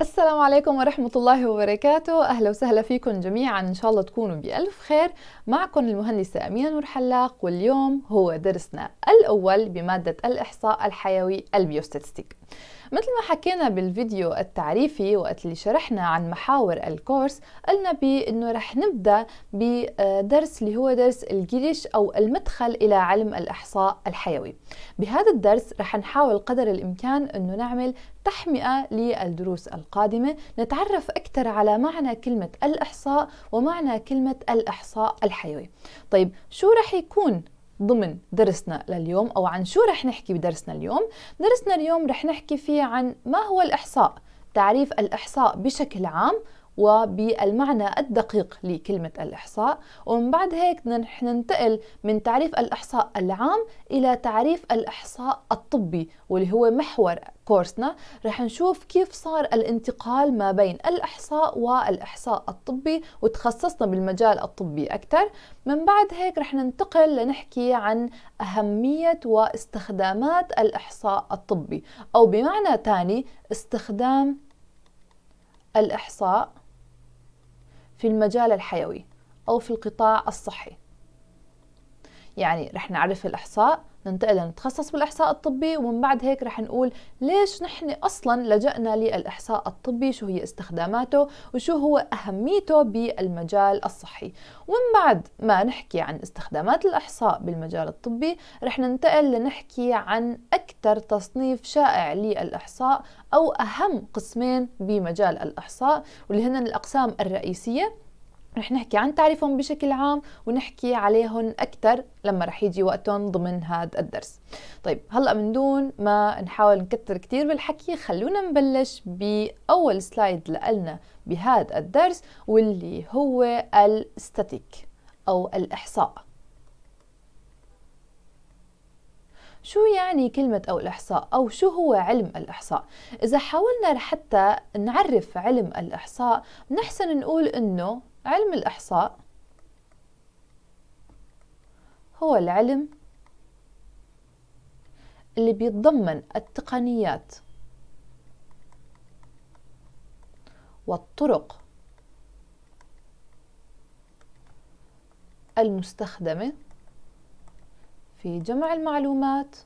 السلام عليكم ورحمة الله وبركاته أهلا وسهلا فيكم جميعا إن شاء الله تكونوا بألف خير معكم المهندسة أمينة نور حلاق واليوم هو درسنا الأول بمادة الإحصاء الحيوي البيوستاتستيك مثل ما حكينا بالفيديو التعريفي وقت اللي شرحنا عن محاور الكورس قلنا بأنه رح نبدأ بدرس اللي هو درس الجيريش أو المدخل إلى علم الإحصاء الحيوي بهذا الدرس رح نحاول قدر الإمكان أنه نعمل تحمئة للدروس القادمة نتعرف أكثر على معنى كلمة الإحصاء ومعنى كلمة الإحصاء الحيوي طيب شو رح يكون ضمن درسنا لليوم أو عن شو رح نحكي بدرسنا اليوم درسنا اليوم رح نحكي فيه عن ما هو الإحصاء تعريف الإحصاء بشكل عام وبالمعنى الدقيق لكلمة الإحصاء ومن بعد هيك ننتقل من تعريف الإحصاء العام إلى تعريف الإحصاء الطبي واللي هو محور كورسنا رح نشوف كيف صار الانتقال ما بين الإحصاء والإحصاء الطبي وتخصصنا بالمجال الطبي أكثر من بعد هيك رح ننتقل لنحكي عن أهمية واستخدامات الإحصاء الطبي أو بمعنى تاني استخدام الإحصاء في المجال الحيوي أو في القطاع الصحي يعني رح نعرف الإحصاء ننتقل نتخصص بالإحصاء الطبي ومن بعد هيك رح نقول ليش نحن أصلا لجأنا للإحصاء الطبي شو هي استخداماته وشو هو أهميته بالمجال الصحي ومن بعد ما نحكي عن استخدامات الإحصاء بالمجال الطبي رح ننتقل لنحكي عن أكثر تصنيف شائع للإحصاء أو أهم قسمين بمجال الإحصاء واللي هن الأقسام الرئيسية رح نحكي عن تعريفهم بشكل عام ونحكي عليهم أكثر لما رح يجي وقتهم ضمن هذا الدرس طيب هلأ من دون ما نحاول نكتر كتير بالحكي خلونا نبلش بأول سلايد لنا بهذا الدرس واللي هو الستاتيك أو الإحصاء شو يعني كلمة أو الإحصاء أو شو هو علم الإحصاء إذا حاولنا حتى نعرف علم الإحصاء نحسن نقول إنه علم الإحصاء هو العلم اللي بيتضمن التقنيات والطرق المستخدمه في جمع المعلومات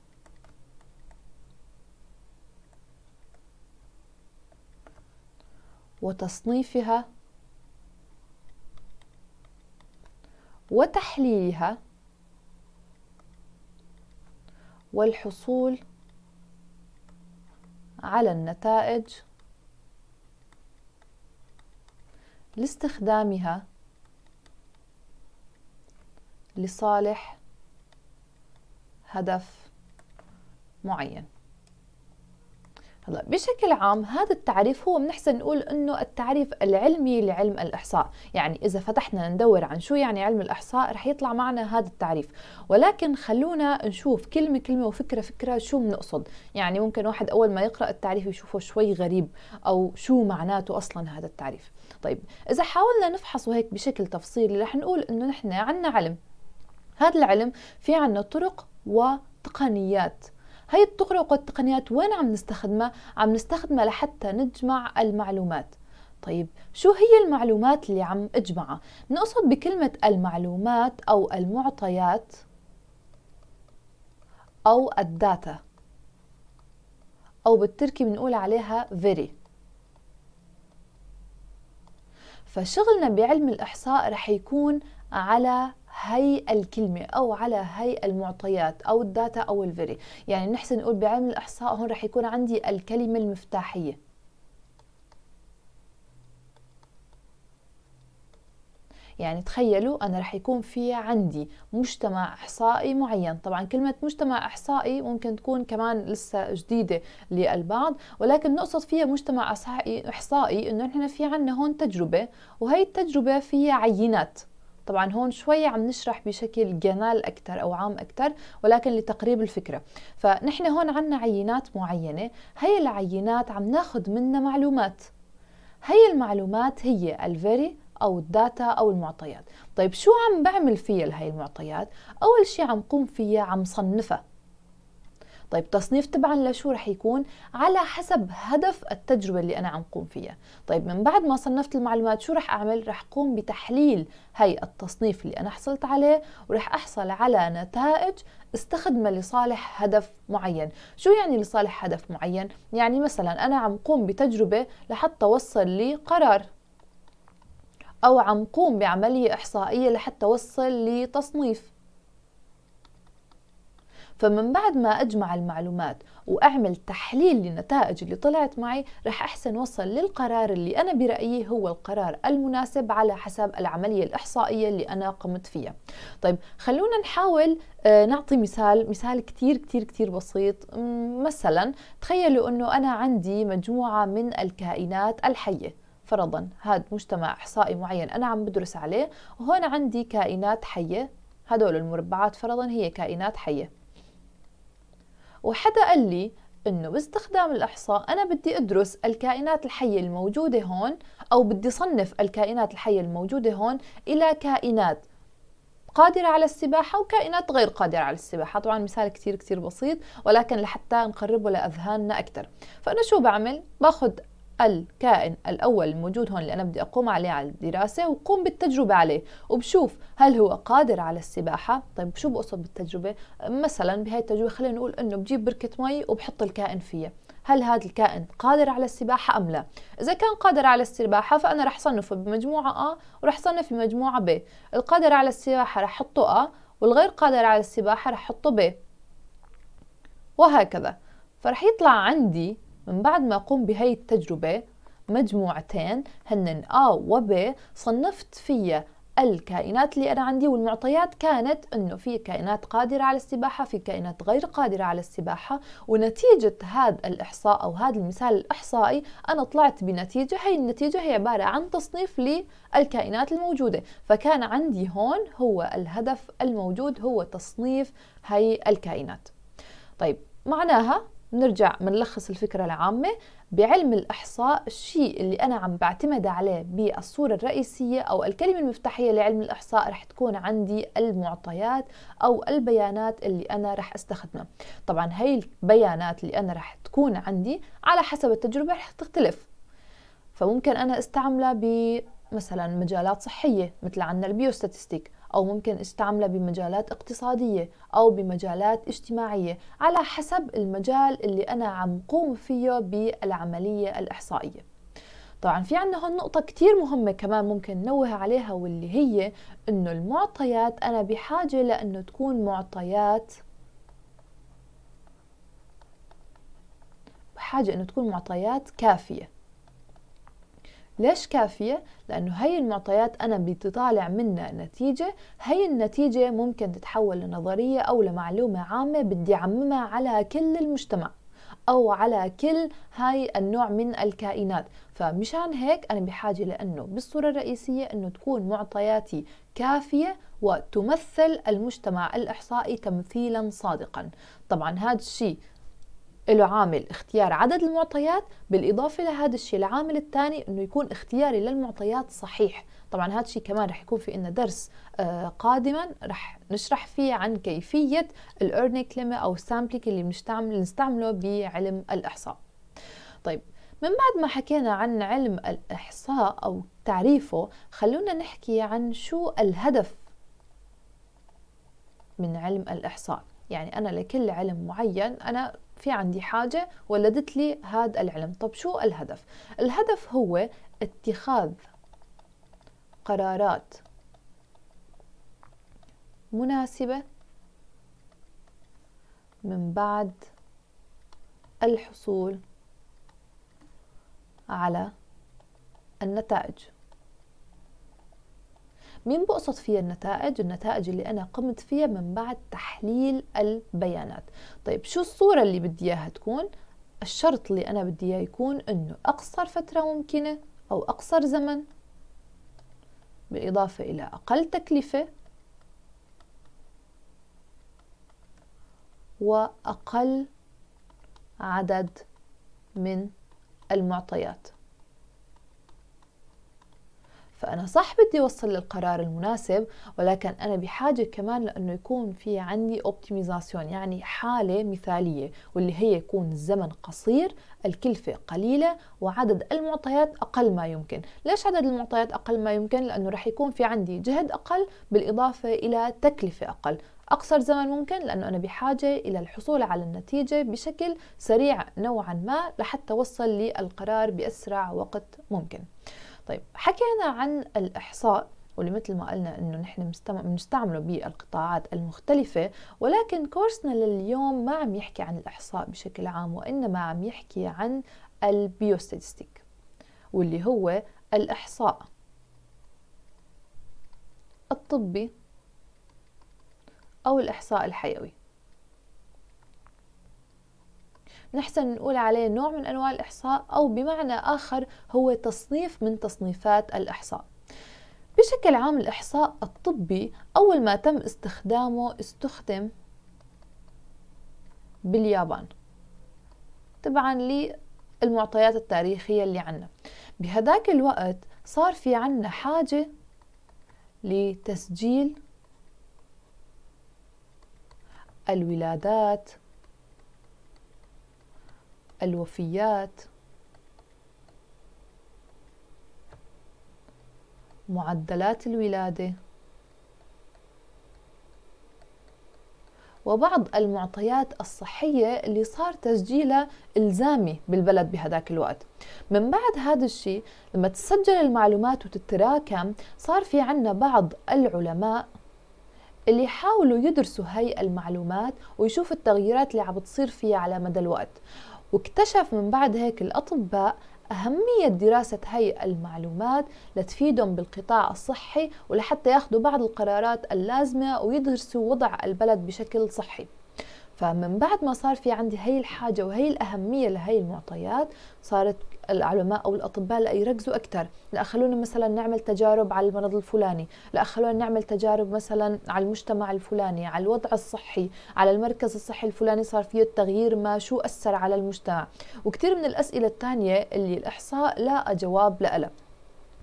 وتصنيفها وتحليلها والحصول على النتائج لاستخدامها لصالح هدف معين هلا بشكل عام هذا التعريف هو بنحسن نقول انه التعريف العلمي لعلم الاحصاء، يعني اذا فتحنا ندور عن شو يعني علم الاحصاء رح يطلع معنا هذا التعريف، ولكن خلونا نشوف كلمه كلمه وفكره فكره شو بنقصد، يعني ممكن واحد اول ما يقرا التعريف يشوفه شوي غريب او شو معناته اصلا هذا التعريف. طيب اذا حاولنا نفحصه هيك بشكل تفصيلي رح نقول انه نحن عندنا علم هذا العلم في عنا طرق وتقنيات هاي الطرق والتقنيات وين عم نستخدمها؟ عم نستخدمها لحتى نجمع المعلومات طيب شو هي المعلومات اللي عم اجمعها؟ بنقصد بكلمة المعلومات أو المعطيات أو الداتا أو بالتركي بنقول عليها very فشغلنا بعلم الإحصاء رح يكون على هي الكلمة أو على هي المعطيات أو الداتا أو الفيري يعني نحسن نقول بعلم الإحصاء هون رح يكون عندي الكلمة المفتاحية يعني تخيلوا أنا رح يكون في عندي مجتمع إحصائي معين طبعا كلمة مجتمع إحصائي ممكن تكون كمان لسه جديدة للبعض ولكن نقصد فيها مجتمع إحصائي إنه إحنا في عنا هون تجربة وهي التجربة فيها عينات طبعا هون شوي عم نشرح بشكل جنال أكثر أو عام أكثر ولكن لتقريب الفكرة فنحن هون عنا عينات معينة هي العينات عم ناخذ منها معلومات هي المعلومات هي الفيري او الداتا او المعطيات طيب شو عم بعمل فيها هاي المعطيات اول شيء عم قوم فيها عم صنفها طيب تصنيف تبعا لشو رح يكون على حسب هدف التجربة اللي أنا عم قوم فيها طيب من بعد ما صنفت المعلومات شو رح أعمل رح قوم بتحليل هي التصنيف اللي أنا حصلت عليه ورح أحصل على نتائج استخدمها لصالح هدف معين شو يعني لصالح هدف معين يعني مثلا أنا عم قوم بتجربة لحتى أوصل لقرار أو عم قوم بعملية إحصائية لحتى أوصل لتصنيف فمن بعد ما أجمع المعلومات وأعمل تحليل للنتائج اللي طلعت معي رح أحسن وصل للقرار اللي أنا برأيي هو القرار المناسب على حسب العملية الإحصائية اللي أنا قمت فيها طيب خلونا نحاول آه، نعطي مثال مثال كتير كتير كتير بسيط مثلا تخيلوا أنه أنا عندي مجموعة من الكائنات الحية فرضا هذا مجتمع إحصائي معين أنا عم بدرس عليه وهون عندي كائنات حية هدول المربعات فرضا هي كائنات حية وحدا قال لي انه باستخدام الاحصاء انا بدي ادرس الكائنات الحيه الموجوده هون او بدي صنف الكائنات الحيه الموجوده هون الى كائنات قادرة على السباحة وكائنات غير قادرة على السباحة طبعا مثال كتير كتير بسيط ولكن لحتى نقربه لأذهاننا أكثر فأنا شو بعمل؟ باخذ الكائن الأول الموجود هون اللي أنا بدي أقوم عليه على الدراسة وقوم بالتجربة عليه وبشوف هل هو قادر على السباحة طيب شو بقصد بالتجربة مثلا بهاي التجربة خلينا نقول أنه بجيب بركة مي وبحط الكائن فيها هل هذا الكائن قادر على السباحة أم لا إذا كان قادر على السباحة فأنا رح صنفه بمجموعة A ورح صنف بمجموعة B القادر على السباحة رح أحطه A والغير قادر على السباحة رح أحطه B وهكذا فرح يطلع عندي من بعد ما أقوم بهي التجربة مجموعتين هن آ وب صنفت فيها الكائنات اللي أنا عندي والمعطيات كانت أنه في كائنات قادرة على السباحة في كائنات غير قادرة على السباحة ونتيجة هذا الإحصاء أو هذا المثال الإحصائي أنا طلعت بنتيجة هي النتيجة هي عبارة عن تصنيف للكائنات الموجودة فكان عندي هون هو الهدف الموجود هو تصنيف هي الكائنات طيب معناها نرجع بنلخص الفكرة العامة بعلم الإحصاء الشيء اللي أنا عم بعتمد عليه بالصورة الرئيسية أو الكلمة المفتاحية لعلم الإحصاء رح تكون عندي المعطيات أو البيانات اللي أنا رح استخدمها طبعا هاي البيانات اللي أنا رح تكون عندي على حسب التجربة رح تختلف فممكن أنا استعملها بمثلا مجالات صحية مثل عنا البيوستاتستيك أو ممكن استعملها بمجالات اقتصادية أو بمجالات اجتماعية على حسب المجال اللي أنا عم قوم فيه بالعملية الإحصائية طبعا في عندنا هون نقطة كتير مهمة كمان ممكن نوه عليها واللي هي إنه المعطيات أنا بحاجة لأنه تكون معطيات بحاجة إنه تكون معطيات كافية ليش كافية؟ لأنه هي المعطيات أنا بدي طالع منها نتيجة هي النتيجة ممكن تتحول لنظرية أو لمعلومة عامة بدي أعممها على كل المجتمع أو على كل هاي النوع من الكائنات فمشان هيك أنا بحاجة لأنه بالصورة الرئيسية أنه تكون معطياتي كافية وتمثل المجتمع الإحصائي تمثيلا صادقا طبعا هذا الشيء له عامل اختيار عدد المعطيات بالإضافة لهذا الشيء العامل الثاني أنه يكون اختياري للمعطيات صحيح طبعا هذا الشيء كمان رح يكون في إنه درس آه، قادما رح نشرح فيه عن كيفية الأرنيك ليمة أو السامبلينج اللي بنستعمل نستعمله بعلم الإحصاء طيب من بعد ما حكينا عن علم الإحصاء أو تعريفه خلونا نحكي عن شو الهدف من علم الإحصاء يعني أنا لكل علم معين أنا في عندي حاجة ولدت لي هذا العلم طب شو الهدف؟ الهدف هو اتخاذ قرارات مناسبة من بعد الحصول على النتائج مين بقصد فيها النتائج النتائج اللي انا قمت فيها من بعد تحليل البيانات طيب شو الصوره اللي بدي اياها تكون الشرط اللي انا بدي اياه يكون انه اقصر فتره ممكنه او اقصر زمن بالاضافه الى اقل تكلفه واقل عدد من المعطيات فأنا صح بدي أوصل للقرار المناسب ولكن أنا بحاجة كمان لأنه يكون في عندي أوبتيميزاسيون يعني حالة مثالية واللي هي يكون الزمن قصير الكلفة قليلة وعدد المعطيات أقل ما يمكن ليش عدد المعطيات أقل ما يمكن؟ لأنه رح يكون في عندي جهد أقل بالإضافة إلى تكلفة أقل أقصر زمن ممكن لأنه أنا بحاجة إلى الحصول على النتيجة بشكل سريع نوعا ما لحتى أوصل للقرار بأسرع وقت ممكن طيب حكينا عن الإحصاء واللي مثل ما قلنا انه نحن بنستعمله بالقطاعات المختلفه ولكن كورسنا لليوم ما عم يحكي عن الاحصاء بشكل عام وانما عم يحكي عن البيوستاتستيك واللي هو الاحصاء الطبي او الاحصاء الحيوي نحسن نقول عليه نوع من أنواع الإحصاء أو بمعنى آخر هو تصنيف من تصنيفات الإحصاء بشكل عام الإحصاء الطبي أول ما تم استخدامه استخدم باليابان طبعا للمعطيات التاريخية اللي عنا بهداك الوقت صار في عنا حاجة لتسجيل الولادات الوفيات معدلات الولاده وبعض المعطيات الصحية اللي صار تسجيلها إلزامي بالبلد بهذاك الوقت من بعد هذا الشيء لما تسجل المعلومات وتتراكم صار في عنا بعض العلماء اللي حاولوا يدرسوا هاي المعلومات ويشوفوا التغييرات اللي عم بتصير فيها على مدى الوقت واكتشف من بعد هيك الأطباء أهمية دراسة هاي المعلومات لتفيدهم بالقطاع الصحي ولحتى ياخذوا بعض القرارات اللازمة ويدرسوا وضع البلد بشكل صحي فمن بعد ما صار في عندي هي الحاجة وهي الأهمية لهي المعطيات صارت العلماء او الاطباء لا يركزوا اكثر لا خلونا مثلا نعمل تجارب على المرض الفلاني لا خلونا نعمل تجارب مثلا على المجتمع الفلاني على الوضع الصحي على المركز الصحي الفلاني صار فيه التغيير ما شو اثر على المجتمع وكثير من الاسئله الثانيه اللي الاحصاء لا جواب لها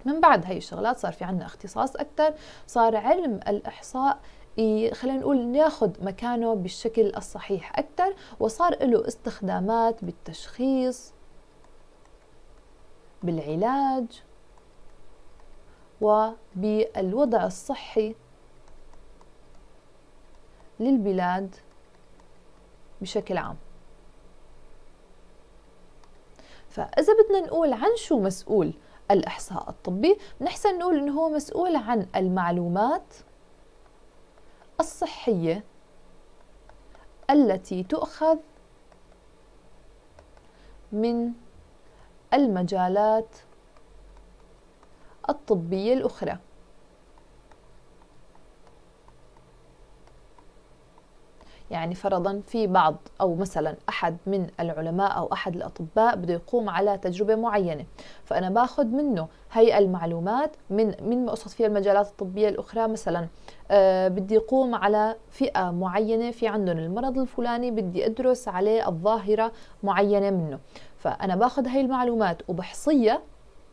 من بعد هاي الشغلات صار في عنا اختصاص اكثر صار علم الاحصاء خلينا نقول ناخذ مكانه بالشكل الصحيح اكثر وصار له استخدامات بالتشخيص بالعلاج وبالوضع الصحي للبلاد بشكل عام فإذا بدنا نقول عن شو مسؤول الإحصاء الطبي بنحسن نقول إنه هو مسؤول عن المعلومات الصحية التي تؤخذ من المجالات الطبية الأخرى يعني فرضا في بعض أو مثلا أحد من العلماء أو أحد الأطباء بده يقوم على تجربة معينة فأنا باخذ منه هي المعلومات من من ما أقصد فيها المجالات الطبية الأخرى مثلا أه بدي يقوم على فئة معينة في عندهم المرض الفلاني بدي أدرس عليه الظاهرة معينة منه فأنا باخذ هاي المعلومات وبحصيها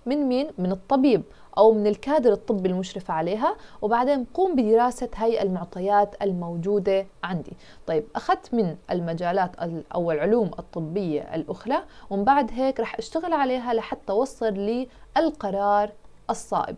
من مين؟ من الطبيب أو من الكادر الطبي المشرف عليها وبعدين قوم بدراسة هاي المعطيات الموجودة عندي طيب أخذت من المجالات أو العلوم الطبية الأخرى ومن بعد هيك رح أشتغل عليها لحتى أوصل للقرار الصائب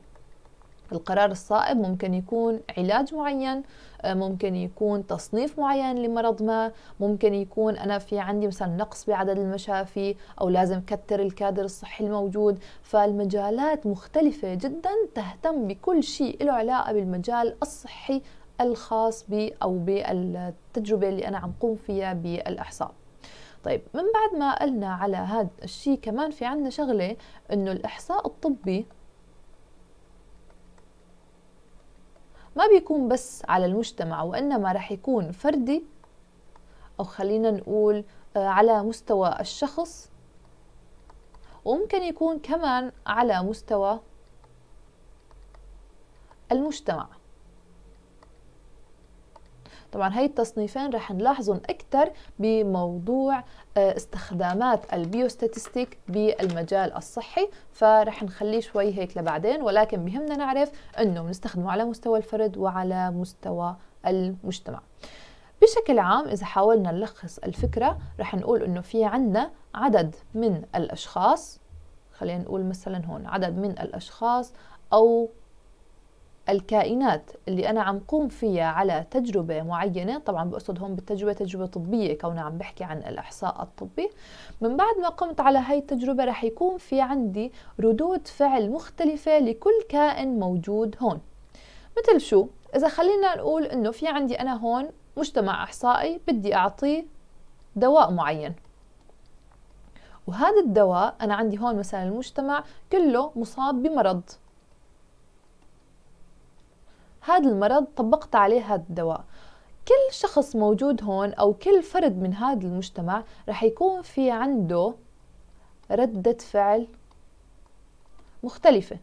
القرار الصائب ممكن يكون علاج معين آه، ممكن يكون تصنيف معين لمرض ما ممكن يكون أنا في عندي مثلا نقص بعدد المشافي أو لازم كتر الكادر الصحي الموجود فالمجالات مختلفة جدا تهتم بكل شيء له علاقة بالمجال الصحي الخاص بي أو بالتجربة اللي أنا عم قوم فيها بالإحصاء طيب من بعد ما قلنا على هذا الشيء كمان في عندنا شغلة إنه الإحصاء الطبي ما بيكون بس على المجتمع وإنما رح يكون فردي أو خلينا نقول آه، على مستوى الشخص وممكن يكون كمان على مستوى المجتمع طبعا هاي التصنيفين رح نلاحظهم أكثر بموضوع آه، استخدامات البيوستاتستيك بالمجال الصحي فرح نخليه شوي هيك لبعدين ولكن بهمنا نعرف أنه بنستخدمه على مستوى الفرد وعلى مستوى المجتمع بشكل عام إذا حاولنا نلخص الفكرة رح نقول أنه في عنا عدد من الأشخاص خلينا نقول مثلا هون عدد من الأشخاص أو الكائنات اللي أنا عم قوم فيها على تجربة معينة طبعا بقصد هون بالتجربة تجربة طبية كونه عم بحكي عن الإحصاء الطبي من بعد ما قمت على هاي التجربة رح يكون في عندي ردود فعل مختلفة لكل كائن موجود هون مثل شو؟ إذا خلينا نقول إنه في عندي أنا هون مجتمع إحصائي بدي أعطيه دواء معين وهذا الدواء أنا عندي هون مثلا المجتمع كله مصاب بمرض هذا المرض طبقت عليه هذا الدواء كل شخص موجود هون أو كل فرد من هذا المجتمع رح يكون في عنده ردة فعل مختلفة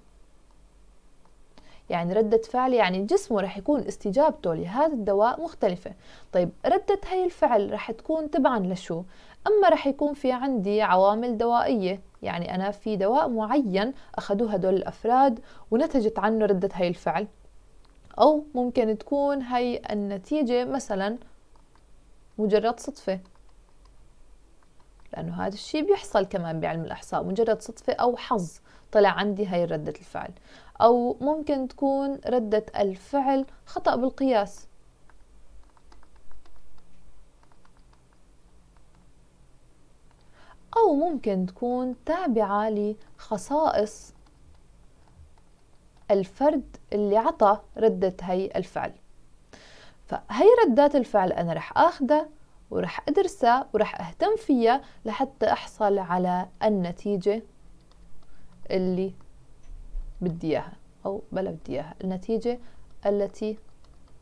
يعني ردة فعل يعني جسمه رح يكون استجابته لهذا الدواء مختلفة طيب ردة هاي الفعل رح تكون تبعا لشو أما رح يكون في عندي عوامل دوائية يعني أنا في دواء معين أخذوه هدول الأفراد ونتجت عنه ردة هاي الفعل أو ممكن تكون هي النتيجة مثلا مجرد صدفة لأنه هذا الشيء بيحصل كمان بعلم الإحصاء مجرد صدفة أو حظ طلع عندي هي ردة الفعل أو ممكن تكون ردة الفعل خطأ بالقياس أو ممكن تكون تابعة لخصائص الفرد اللي عطى ردة هي الفعل فهي ردات الفعل أنا رح أخذها ورح أدرسها ورح أهتم فيها لحتى أحصل على النتيجة اللي بدي إياها أو بلا بدي إياها النتيجة التي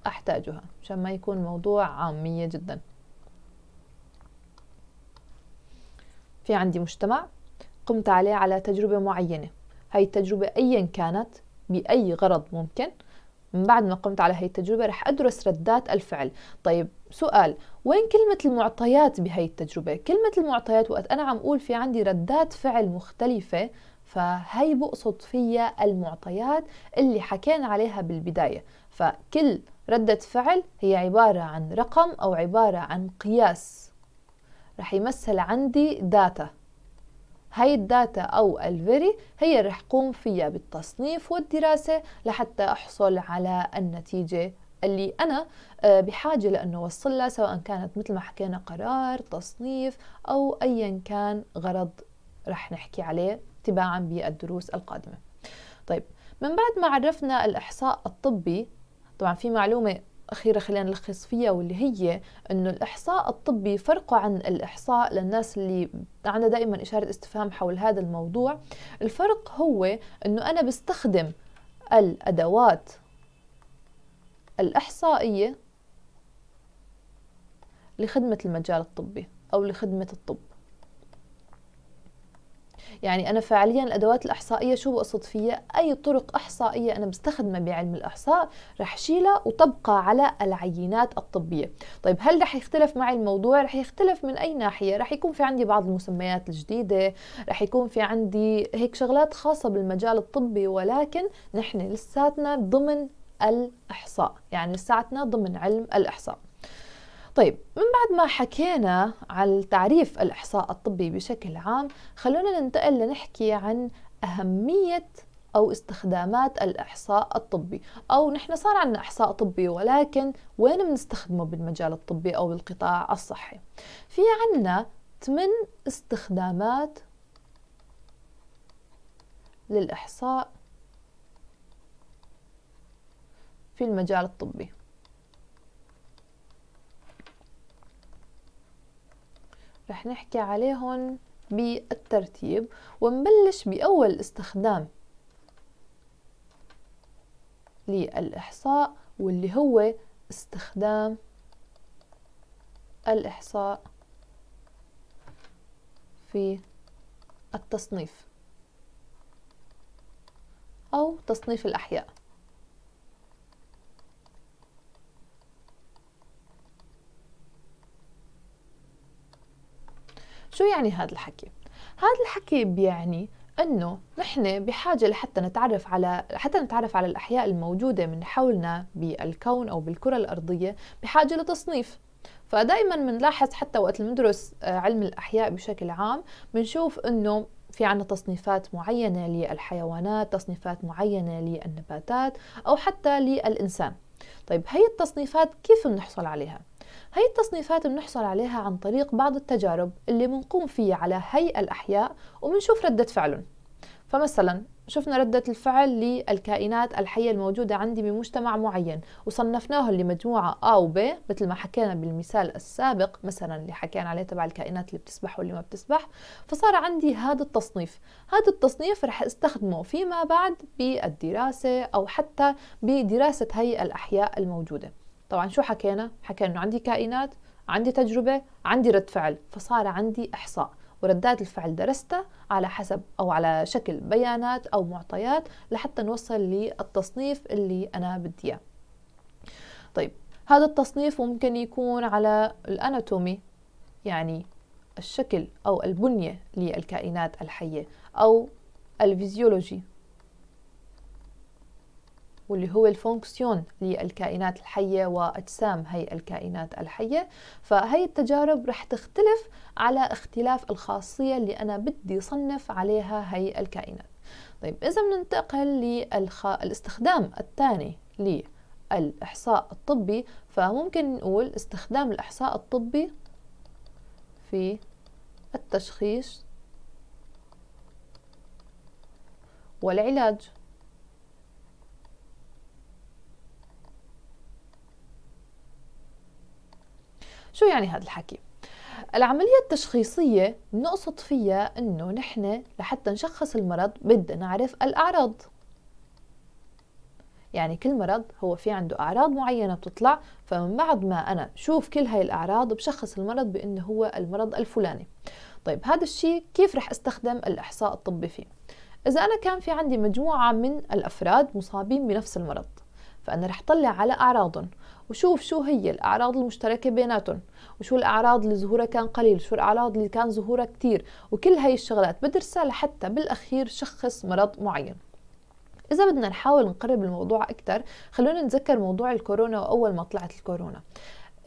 أحتاجها عشان ما يكون موضوع عامية جدا في عندي مجتمع قمت عليه على تجربة معينة هاي التجربة أيا كانت بأي غرض ممكن من بعد ما قمت على هي التجربة رح أدرس ردات الفعل طيب سؤال وين كلمة المعطيات بهي التجربة؟ كلمة المعطيات وقت أنا عم أقول في عندي ردات فعل مختلفة فهي بقصد فيها المعطيات اللي حكينا عليها بالبداية فكل ردة فعل هي عبارة عن رقم أو عبارة عن قياس رح يمثل عندي داتا هاي الداتا أو الفيري هي رح قوم فيها بالتصنيف والدراسة لحتى أحصل على النتيجة اللي أنا آه، بحاجة لأنه لها سواء كانت مثل ما حكينا قرار تصنيف أو أيا كان غرض رح نحكي عليه تباعا بالدروس القادمة طيب من بعد ما عرفنا الإحصاء الطبي طبعا في معلومة أخيرة خلينا نلخص فيها واللي هي أنه الإحصاء الطبي فرقه عن الإحصاء للناس اللي عندها دائما إشارة استفهام حول هذا الموضوع الفرق هو أنه أنا بستخدم الأدوات الإحصائية لخدمة المجال الطبي أو لخدمة الطب يعني أنا فعليا الأدوات الإحصائية شو بقصد فيها أي طرق إحصائية أنا بستخدمها بعلم الإحصاء رح شيلها وتبقى على العينات الطبية طيب هل رح يختلف معي الموضوع رح يختلف من أي ناحية رح يكون في عندي بعض المسميات الجديدة رح يكون في عندي هيك شغلات خاصة بالمجال الطبي ولكن نحن لساتنا ضمن الإحصاء يعني لساتنا ضمن علم الإحصاء طيب من بعد ما حكينا على تعريف الإحصاء الطبي بشكل عام خلونا ننتقل لنحكي عن أهمية أو استخدامات الإحصاء الطبي أو نحن صار عندنا إحصاء طبي ولكن وين بنستخدمه بالمجال الطبي أو بالقطاع الصحي في عنا 8 استخدامات للإحصاء في المجال الطبي رح نحكي عليهم بالترتيب ونبلش بأول استخدام للإحصاء واللي هو استخدام الإحصاء في التصنيف أو تصنيف الأحياء يعني هذا الحكي؟ هذا الحكي بيعني انه نحن بحاجه لحتى نتعرف على حتى نتعرف على الاحياء الموجوده من حولنا بالكون او بالكره الارضيه بحاجه لتصنيف فدائما بنلاحظ حتى وقت بندرس آه، علم الاحياء بشكل عام بنشوف انه في عنا تصنيفات معينه للحيوانات تصنيفات معينه للنباتات او حتى للانسان طيب هي التصنيفات كيف بنحصل عليها هاي التصنيفات بنحصل عليها عن طريق بعض التجارب اللي بنقوم فيها على هي الأحياء وبنشوف ردة فعلهم فمثلا شفنا ردة الفعل للكائنات الحية الموجودة عندي بمجتمع معين وصنفناهم لمجموعة A و B مثل ما حكينا بالمثال السابق مثلا اللي حكينا عليه تبع الكائنات اللي بتسبح واللي ما بتسبح فصار عندي هذا التصنيف هذا التصنيف رح استخدمه فيما بعد بالدراسة أو حتى بدراسة هي الأحياء الموجودة طبعا شو حكينا حكينا انه عندي كائنات عندي تجربه عندي رد فعل فصار عندي احصاء وردات الفعل درستها على حسب او على شكل بيانات او معطيات لحتى نوصل للتصنيف اللي انا بدي اياه طيب هذا التصنيف ممكن يكون على الاناتومي يعني الشكل او البنيه للكائنات الحيه او الفيزيولوجي واللي هو الفونكسيون للكائنات الحية وأجسام هي الكائنات الحية فهي التجارب رح تختلف على اختلاف الخاصية اللي أنا بدي صنف عليها هي الكائنات طيب إذا بننتقل للاستخدام الثاني للإحصاء الطبي فممكن نقول استخدام الإحصاء الطبي في التشخيص والعلاج شو يعني هذا الحكي؟ العملية التشخيصية نقصد فيها انه نحن لحتى نشخص المرض بدنا نعرف الاعراض يعني كل مرض هو في عنده أعراض معينة بتطلع فمن بعد ما أنا شوف كل هاي الأعراض بشخص المرض بأنه هو المرض الفلاني طيب هذا الشيء كيف رح استخدم الإحصاء الطبي فيه إذا أنا كان في عندي مجموعة من الأفراد مصابين بنفس المرض فأنا رح طلع على أعراضهم وشوف شو هي الأعراض المشتركة بيناتهم وشو الأعراض اللي ظهورها كان قليل شو الأعراض اللي كان ظهورها كتير وكل هاي الشغلات بدرسها لحتى بالأخير شخص مرض معين إذا بدنا نحاول نقرب الموضوع أكثر خلونا نتذكر موضوع الكورونا وأول ما طلعت الكورونا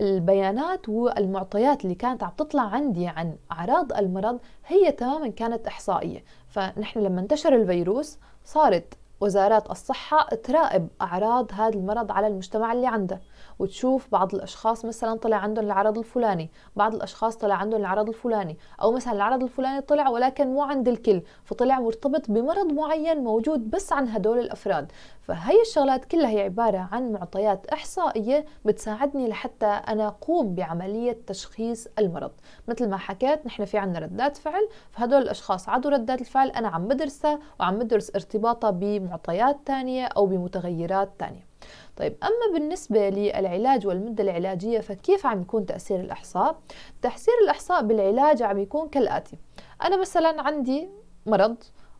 البيانات والمعطيات اللي كانت عم تطلع عندي عن أعراض المرض هي تماما كانت إحصائية فنحن لما انتشر الفيروس صارت وزارات الصحة تراقب أعراض هذا المرض على المجتمع اللي عنده وتشوف بعض الاشخاص مثلا طلع عندهم العرض الفلاني بعض الاشخاص طلع عندهم العرض الفلاني او مثلا العرض الفلاني طلع ولكن مو عند الكل فطلع مرتبط بمرض معين موجود بس عن هدول الافراد فهي الشغلات كلها هي عباره عن معطيات احصائيه بتساعدني لحتى انا اقوم بعمليه تشخيص المرض مثل ما حكيت نحن في عندنا ردات فعل فهدول الاشخاص عدوا ردات الفعل انا عم بدرسها وعم بدرس ارتباطها بمعطيات ثانيه او بمتغيرات ثانيه طيب أما بالنسبة للعلاج والمدة العلاجية فكيف عم يكون تأثير الإحصاء؟ تأثير الإحصاء بالعلاج عم يكون كالآتي أنا مثلا عندي مرض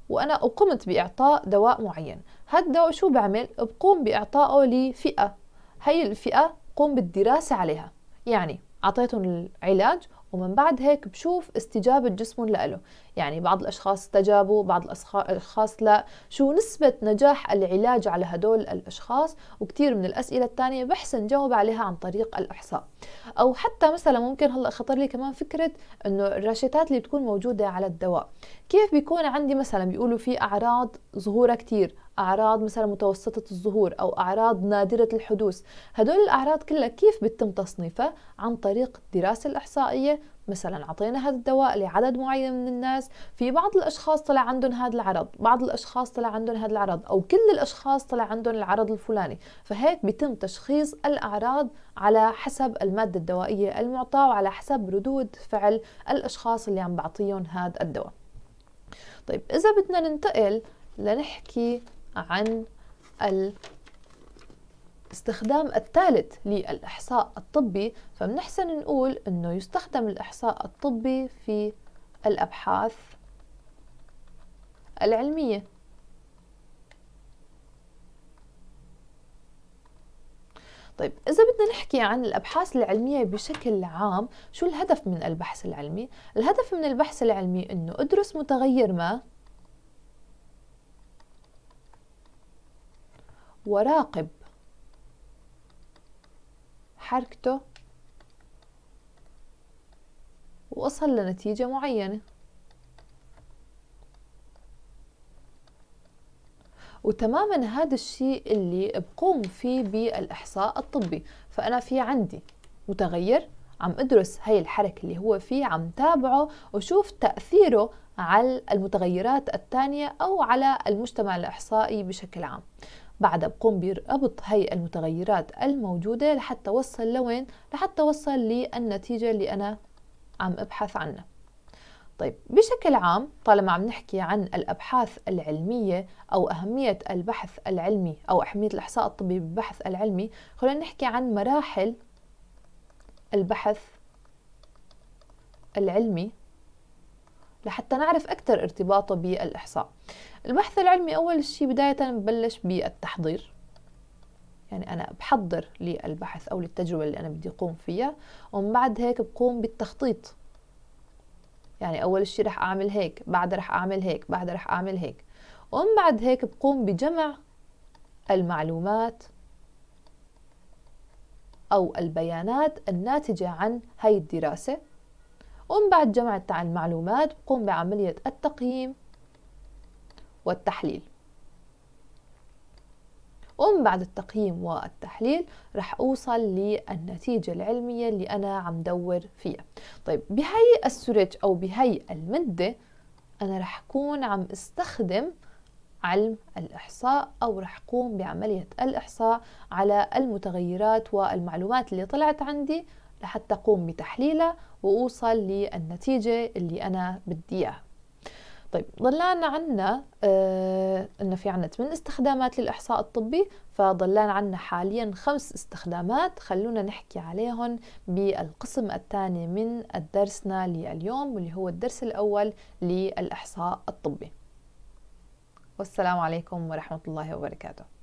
وأنا أقمت بإعطاء دواء معين هذا الدواء شو بعمل؟ بقوم بإعطائه لفئة هي الفئة قوم بالدراسة عليها يعني أعطيتهم العلاج ومن بعد هيك بشوف استجابة جسمهم لإله يعني بعض الأشخاص استجابوا بعض الأشخاص لا شو نسبة نجاح العلاج على هدول الأشخاص وكثير من الأسئلة الثانية بحسن جاوب عليها عن طريق الإحصاء أو حتى مثلا ممكن هلا خطر لي كمان فكرة إنه الراشيتات اللي بتكون موجودة على الدواء كيف بيكون عندي مثلا بيقولوا في أعراض ظهورها كثير أعراض مثلا متوسطة الظهور أو أعراض نادرة الحدوث هدول الأعراض كلها كيف بتم تصنيفها عن طريق الدراسة الإحصائية مثلا اعطينا هذا الدواء لعدد معين من الناس في بعض الاشخاص طلع عندهم هذا العرض بعض الاشخاص طلع عندهم هذا العرض او كل الاشخاص طلع عندهم العرض الفلاني فهيك بيتم تشخيص الاعراض على حسب الماده الدوائيه المعطاه وعلى حسب ردود فعل الاشخاص اللي عم بعطيهم هذا الدواء طيب اذا بدنا ننتقل لنحكي عن استخدام الثالث للإحصاء الطبي فبنحسن نقول أنه يستخدم الإحصاء الطبي في الأبحاث العلمية طيب إذا بدنا نحكي عن الأبحاث العلمية بشكل عام شو الهدف من البحث العلمي؟ الهدف من البحث العلمي أنه أدرس متغير ما وراقب حركته وأصل لنتيجة معينة وتماما هذا الشيء اللي بقوم فيه بالإحصاء الطبي فأنا في عندي متغير عم ادرس هاي الحركة اللي هو فيه عم تابعه وشوف تأثيره على المتغيرات الثانية أو على المجتمع الإحصائي بشكل عام بعدها بقوم بربط هي المتغيرات الموجودة لحتى وصل لوين لحتى وصل للنتيجة اللي أنا عم أبحث عنها طيب بشكل عام طالما عم نحكي عن الأبحاث العلمية أو أهمية البحث العلمي أو أهمية الإحصاء الطبي بالبحث العلمي خلينا نحكي عن مراحل البحث العلمي لحتى نعرف أكثر ارتباطه بالإحصاء البحث العلمي أول شيء بداية ببلش بالتحضير يعني أنا بحضر للبحث أو للتجربة اللي أنا بدي أقوم فيها ومن بعد هيك بقوم بالتخطيط يعني أول شيء رح أعمل هيك بعد رح أعمل هيك بعد رح أعمل هيك ومن بعد هيك بقوم بجمع المعلومات أو البيانات الناتجة عن هاي الدراسة ومن بعد جمع المعلومات بقوم بعملية التقييم والتحليل ومن بعد التقييم والتحليل رح أوصل للنتيجة العلمية اللي أنا عم دور فيها طيب بهي السورج أو بهي المدة أنا رح كون عم استخدم علم الإحصاء أو رح قوم بعملية الإحصاء على المتغيرات والمعلومات اللي طلعت عندي لحتى أقوم بتحليلها وأوصل للنتيجة اللي أنا بدي إياها طيب ضلانا عنا آه انه في عنا 8 استخدامات للاحصاء الطبي فضلانا عنا حاليا خمس استخدامات خلونا نحكي عليهم بالقسم الثاني من درسنا لليوم واللي هو الدرس الاول للاحصاء الطبي والسلام عليكم ورحمه الله وبركاته